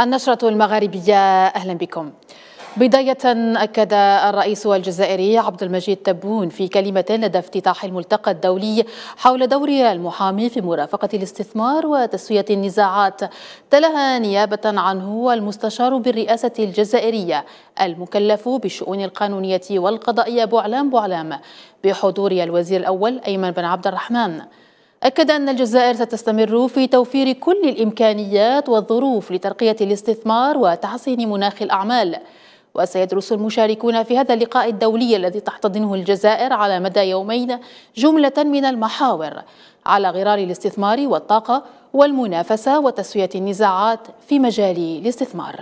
النشرة المغاربية أهلا بكم بداية أكد الرئيس الجزائري عبد المجيد تبون في كلمة لدى افتتاح الملتقى الدولي حول دور المحامي في مرافقة الاستثمار وتسوية النزاعات تلها نيابة عنه المستشار بالرئاسة الجزائرية المكلف بالشؤون القانونية والقضائية بوعلام بوعلام بحضور الوزير الأول أيمن بن عبد الرحمن أكد أن الجزائر ستستمر في توفير كل الإمكانيات والظروف لترقية الاستثمار وتحسين مناخ الأعمال وسيدرس المشاركون في هذا اللقاء الدولي الذي تحتضنه الجزائر على مدى يومين جملة من المحاور على غرار الاستثمار والطاقة والمنافسة وتسوية النزاعات في مجال الاستثمار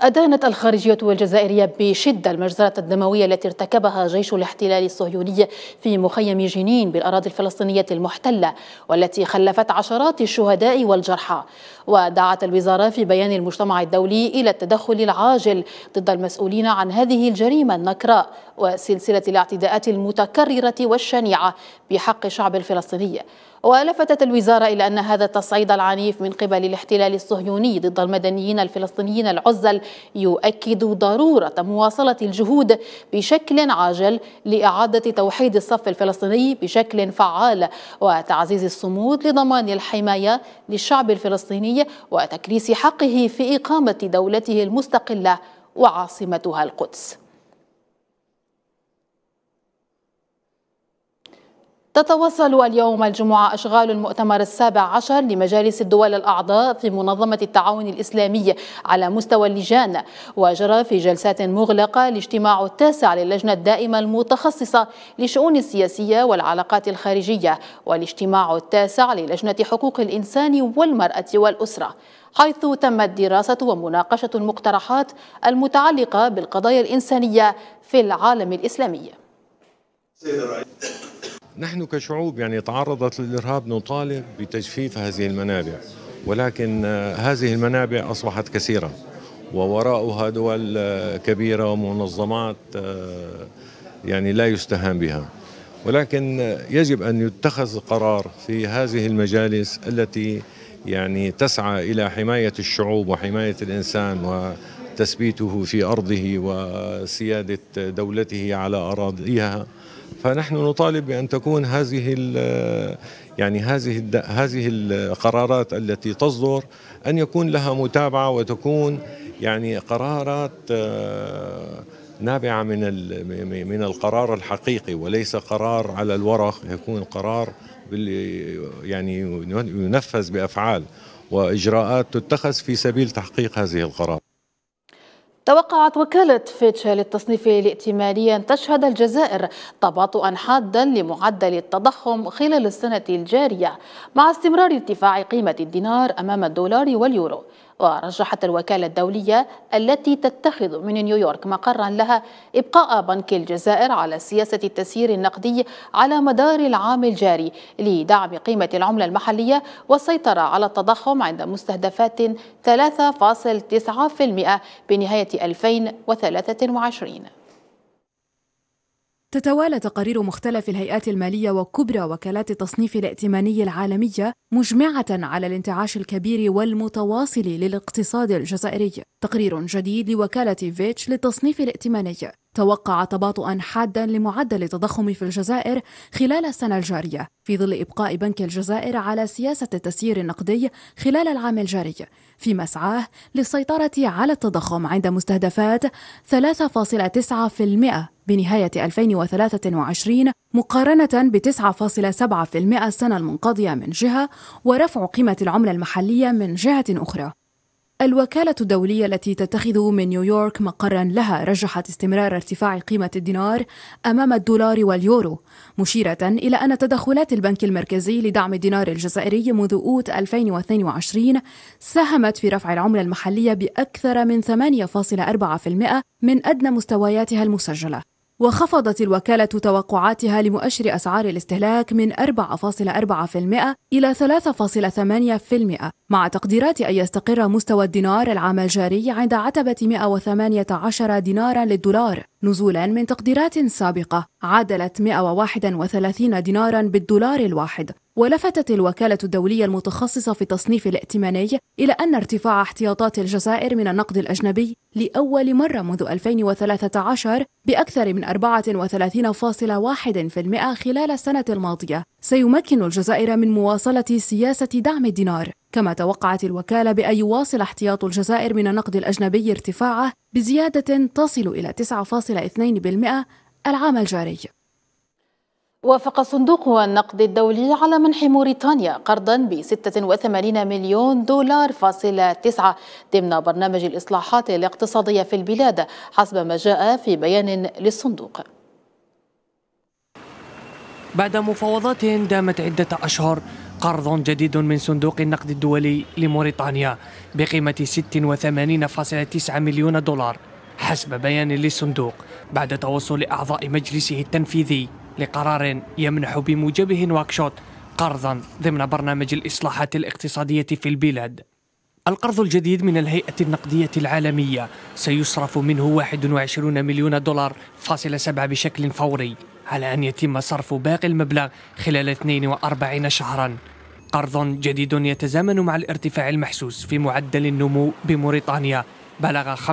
أدانت الخارجية الجزائرية بشدة المجزرة الدموية التي ارتكبها جيش الاحتلال الصهيوني في مخيم جنين بالأراضي الفلسطينية المحتلة والتي خلفت عشرات الشهداء والجرحى ودعت الوزارة في بيان المجتمع الدولي إلى التدخل العاجل ضد المسؤولين عن هذه الجريمة النكراء وسلسلة الاعتداءات المتكررة والشنيعة بحق الشعب الفلسطيني ولفتت الوزارة إلى أن هذا التصعيد العنيف من قبل الاحتلال الصهيوني ضد المدنيين الفلسطينيين العزل يؤكد ضرورة مواصلة الجهود بشكل عاجل لإعادة توحيد الصف الفلسطيني بشكل فعال وتعزيز الصمود لضمان الحماية للشعب الفلسطيني وتكريس حقه في إقامة دولته المستقلة وعاصمتها القدس تتواصل اليوم الجمعة أشغال المؤتمر السابع عشر لمجالس الدول الأعضاء في منظمة التعاون الإسلامي على مستوى اللجان وجرى في جلسات مغلقة الاجتماع التاسع للجنة الدائمة المتخصصة لشؤون السياسية والعلاقات الخارجية والاجتماع التاسع للجنة حقوق الإنسان والمرأة والأسرة حيث تمت دراسة ومناقشة المقترحات المتعلقة بالقضايا الإنسانية في العالم الإسلامي نحن كشعوب يعني تعرضت للإرهاب نطالب بتجفيف هذه المنابع ولكن هذه المنابع أصبحت كثيرة ووراءها دول كبيرة ومنظمات آه، يعني لا يستهان بها ولكن يجب أن يتخذ قرار في هذه المجالس التي يعني تسعى إلى حماية الشعوب وحماية الإنسان وتثبيته في أرضه وسيادة دولته على أراضيها فنحن نطالب بان تكون هذه يعني هذه هذه القرارات التي تصدر ان يكون لها متابعه وتكون يعني قرارات آه، نابعه من من القرار الحقيقي وليس قرار على الورق يكون قرار يعني ينفذ بافعال واجراءات تتخذ في سبيل تحقيق هذه القرارات توقعت وكالة فيتش للتصنيف الائتماني أن تشهد الجزائر تباطؤا حادا لمعدل التضخم خلال السنة الجارية مع استمرار ارتفاع قيمة الدينار أمام الدولار واليورو ورجحت الوكالة الدولية التي تتخذ من نيويورك مقرا لها إبقاء بنك الجزائر على سياسة التسيير النقدي على مدار العام الجاري لدعم قيمة العملة المحلية والسيطرة على التضخم عند مستهدفات 3.9% بنهاية 2023 تتوالى تقارير مختلف الهيئات المالية وكبرى وكالات التصنيف الائتماني العالمية مجمعة على الانتعاش الكبير والمتواصل للاقتصاد الجزائري. تقرير جديد لوكالة فيتش للتصنيف الائتماني توقع تباطؤا حادا لمعدل التضخم في الجزائر خلال السنة الجارية في ظل إبقاء بنك الجزائر على سياسة التسيير النقدي خلال العام الجاري في مسعاه للسيطرة على التضخم عند مستهدفات 3.9% بنهاية 2023 مقارنة ب 9.7% السنة المنقضية من جهة ورفع قيمة العملة المحلية من جهة أخرى. الوكالة الدولية التي تتخذ من نيويورك مقرا لها رجحت استمرار ارتفاع قيمة الدينار أمام الدولار واليورو مشيرة إلى أن تدخلات البنك المركزي لدعم الدينار الجزائري منذ أوت 2022 ساهمت في رفع العملة المحلية بأكثر من 8.4% من أدنى مستوياتها المسجلة وخفضت الوكالة توقعاتها لمؤشر أسعار الاستهلاك من 4.4% إلى 3.8% مع تقديرات أن يستقر مستوى الدينار العام الجاري عند عتبة 118 دينارا للدولار نزولا من تقديرات سابقة عادلت 131 دينارا بالدولار الواحد ولفتت الوكالة الدولية المتخصصة في التصنيف الائتماني إلى أن ارتفاع احتياطات الجزائر من النقد الأجنبي لأول مرة منذ 2013 بأكثر من 34.1% خلال السنة الماضية سيمكن الجزائر من مواصلة سياسة دعم الدينار كما توقعت الوكالة بأن يواصل احتياط الجزائر من النقد الأجنبي ارتفاعه بزيادة تصل إلى 9.2% العام الجاري وافق صندوق النقد الدولي على منح موريتانيا قرضا ب 86 مليون دولار فاصلة تسعة ضمن برنامج الإصلاحات الاقتصادية في البلاد حسب ما جاء في بيان للصندوق بعد مفاوضات دامت عدة أشهر قرض جديد من صندوق النقد الدولي لموريتانيا بقيمة 86.9 مليون دولار حسب بيان للصندوق بعد توصل أعضاء مجلسه التنفيذي لقرار يمنح بموجبه نواكشوط قرضا ضمن برنامج الإصلاحات الاقتصادية في البلاد القرض الجديد من الهيئة النقدية العالمية سيصرف منه 21 مليون دولار فاصل سبعة بشكل فوري على أن يتم صرف باقي المبلغ خلال 42 شهرا قرض جديد يتزامن مع الارتفاع المحسوس في معدل النمو بموريتانيا بلغ 5.3%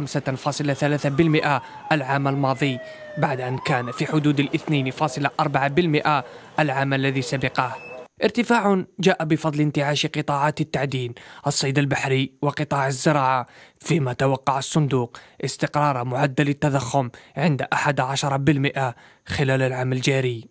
العام الماضي بعد أن كان في حدود ال 2.4% العام الذي سبقه ارتفاع جاء بفضل انتعاش قطاعات التعدين الصيد البحري وقطاع الزراعة فيما توقع الصندوق استقرار معدل التضخم عند 11% خلال العام الجاري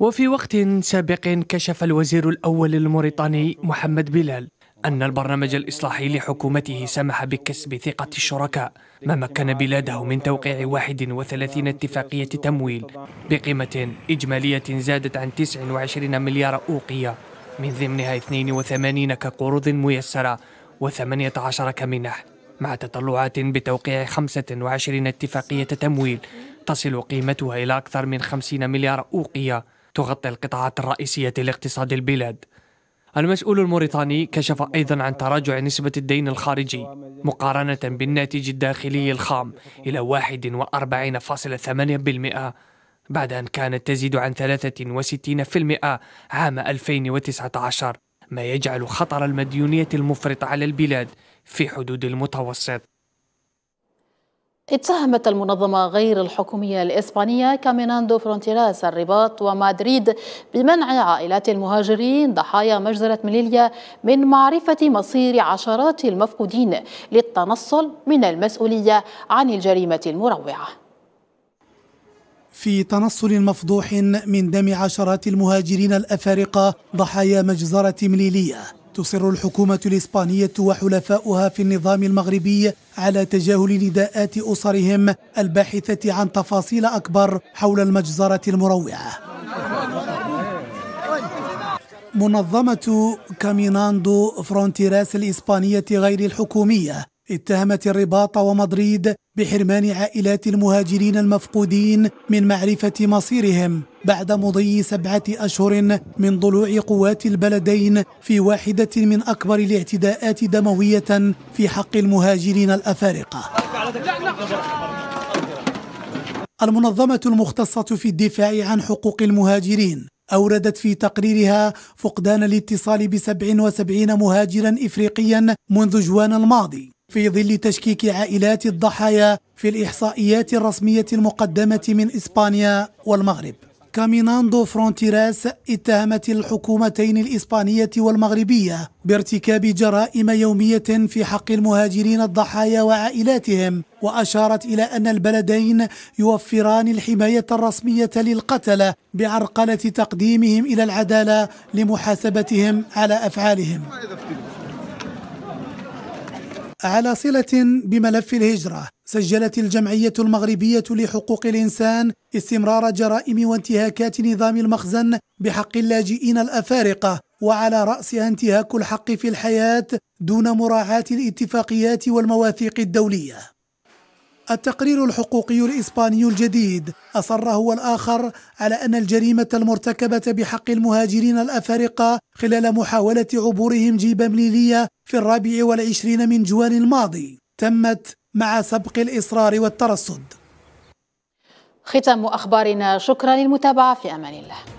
وفي وقت سابق كشف الوزير الأول الموريتاني محمد بلال أن البرنامج الإصلاحي لحكومته سمح بكسب ثقة الشركاء ما مكن بلاده من توقيع 31 اتفاقية تمويل بقيمة إجمالية زادت عن 29 مليار أوقية من ضمنها 82 كقروض ميسرة و18 كمنح مع تطلعات بتوقيع 25 اتفاقية تمويل تصل قيمتها إلى أكثر من 50 مليار أوقية تغطي القطاعات الرئيسية لاقتصاد البلاد المسؤول الموريتاني كشف أيضا عن تراجع نسبة الدين الخارجي مقارنة بالناتج الداخلي الخام إلى 41.8% بعد أن كانت تزيد عن 63% عام 2019 ما يجعل خطر المديونية المفرط على البلاد في حدود المتوسط اتهمت المنظمة غير الحكومية الإسبانية كاميناندو فرونتيراس الرباط ومادريد بمنع عائلات المهاجرين ضحايا مجزرة مليليا من معرفة مصير عشرات المفقودين للتنصل من المسؤولية عن الجريمة المروعة في تنصل مفضوح من دم عشرات المهاجرين الأفارقة ضحايا مجزرة مليلية تصر الحكومة الإسبانية وحلفاؤها في النظام المغربي على تجاهل نداءات أسرهم الباحثة عن تفاصيل أكبر حول المجزرة المروعة منظمة كاميناندو فرونتيراس الإسبانية غير الحكومية اتهمت الرباط ومدريد بحرمان عائلات المهاجرين المفقودين من معرفة مصيرهم بعد مضي سبعة أشهر من ضلوع قوات البلدين في واحدة من أكبر الاعتداءات دموية في حق المهاجرين الأفارقة المنظمة المختصة في الدفاع عن حقوق المهاجرين أوردت في تقريرها فقدان الاتصال ب 77 مهاجرا إفريقيا منذ جوان الماضي في ظل تشكيك عائلات الضحايا في الإحصائيات الرسمية المقدمة من إسبانيا والمغرب كاميناندو فرونتيراس اتهمت الحكومتين الإسبانية والمغربية بارتكاب جرائم يومية في حق المهاجرين الضحايا وعائلاتهم وأشارت إلى أن البلدين يوفران الحماية الرسمية للقتلة بعرقلة تقديمهم إلى العدالة لمحاسبتهم على أفعالهم على صلة بملف الهجرة سجلت الجمعية المغربية لحقوق الإنسان استمرار جرائم وانتهاكات نظام المخزن بحق اللاجئين الأفارقة وعلى رأسها انتهاك الحق في الحياة دون مراعاة الاتفاقيات والمواثيق الدولية التقرير الحقوقي الإسباني الجديد أصر هو الآخر على أن الجريمة المرتكبة بحق المهاجرين الأفارقة خلال محاولة عبورهم جيب مليلية في الرابع والعشرين من جوان الماضي تمت مع سبق الإصرار والترصد ختام أخبارنا شكرا للمتابعة في أمان الله